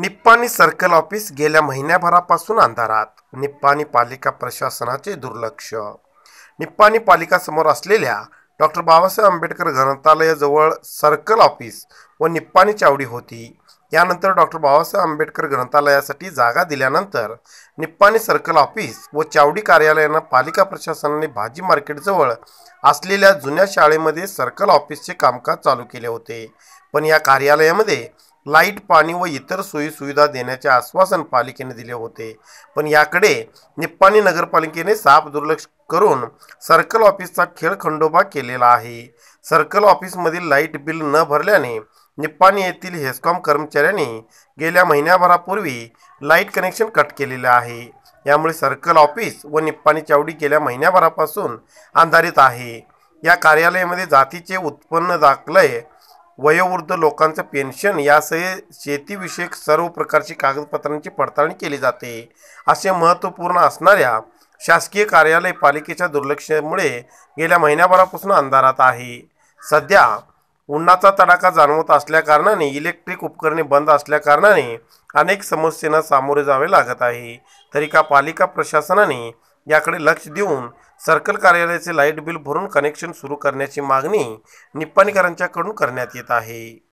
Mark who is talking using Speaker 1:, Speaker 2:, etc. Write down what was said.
Speaker 1: निप्पाणी circle office गेल्या महिन्याभरापासून अंधारात निप्पाणी पालिका प्रशासनाचे दुर्लक्ष निप्पाणी पालिकासमोर असलेल्या डॉक्टर बाबासाहेब आंबेडकर ग्रंथालयाजवळ सर्कल ऑफिस व निप्पाणी चावडी होती यानंतर डॉक्टर बाबासाहेब आंबेडकर ग्रंथालयासाठी जागा दिल्यानंतर निप्पाणी सर्कल ऑफिस व चावडी कार्यालयानं पालिका प्रशासनाने भाजी मार्केटजवळ असलेल्या जुन्या शाळेमध्ये सर्कल ऑफिसचे कामकाज चालू केले होते पण या कार्यालयामध्ये लाईट पाणी व इतर सोयीसुविधा देण्याचे आश्वासन पालिकेने दिले होते पण याकडे निप्पाणी नगरपालिकेने साफ दुर्लक्ष करून सर्कल ऑफिसचा खेळ खंडोबा केलेला आहे सर्कल ऑफिसमधील लाईट बिल न भरल्याने निप्पाणी येथील हेस्कॉम कर्मचाऱ्यांनी गेल्या महिन्याभरापूर्वी लाईट कनेक्शन कट केलेले आहे यामुळे सर्कल ऑफिस व निप्पाणी चावडी गेल्या महिन्याभरापासून अंधारित आहे या कार्यालयामध्ये जातीचे उत्पन्न आहे वयोवृद्ध लोकांचं पेन्शन यासह शेतीविषयक सर्व प्रकारची कागदपत्रांची पडताळणी केली जाते असे महत्त्वपूर्ण असणाऱ्या शासकीय कार्यालय पालिकेच्या दुर्लक्षामुळे गेल्या महिन्याभरापासून अंधारात आहे सध्या उन्हाचा तडाखा जाणवत असल्याकारणाने इलेक्ट्रिक उपकरणे बंद असल्याकारणाने अनेक समस्यांना सामोरे जावे लागत आहे तरी का पालिका प्रशासनाने याकडे लक्ष देऊन सर्कल कार्यालयाचे लाईट बिल भरून कनेक्शन सुरू करण्याची मागणी निप्पाणीकरांच्याकडून करण्यात येत आहे